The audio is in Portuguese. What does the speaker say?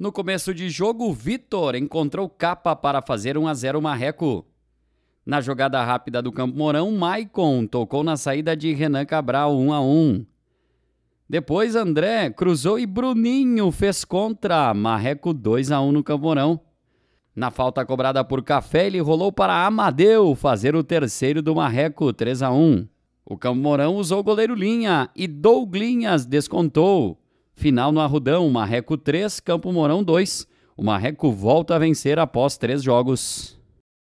No começo de jogo, Vitor encontrou capa para fazer 1 a 0 Marreco. Na jogada rápida do Campo Mourão, Maicon tocou na saída de Renan Cabral 1 a 1. Depois André cruzou e Bruninho fez contra Marreco 2 a 1 no Campo Mourão. Na falta cobrada por Café, ele rolou para Amadeu fazer o terceiro do Marreco 3 a 1. O Campo Mourão usou o goleiro Linha e Douglinhas descontou. Final no Arrudão, Marreco 3, Campo Mourão 2. O Marreco volta a vencer após três jogos.